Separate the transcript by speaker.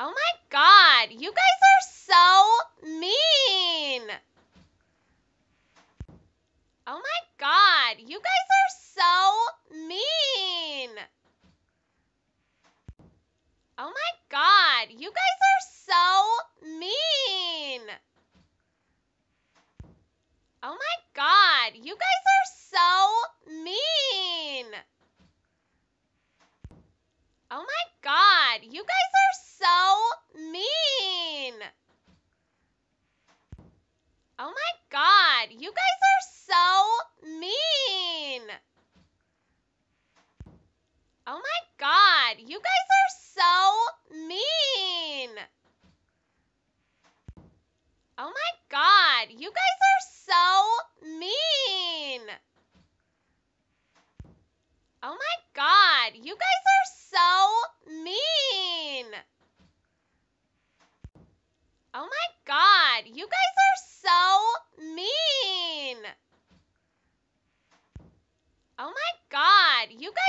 Speaker 1: Oh my god, you guys are so mean. Oh my god, you guys are so mean. Oh my god, you guys are so mean. Oh my god, you guys are so mean. Oh my god, you guys Oh my god, you guys are so mean. Oh my god, you guys are so mean. Oh my god, you guys are so mean. Oh my god, you guys are so mean. Oh my god, you guys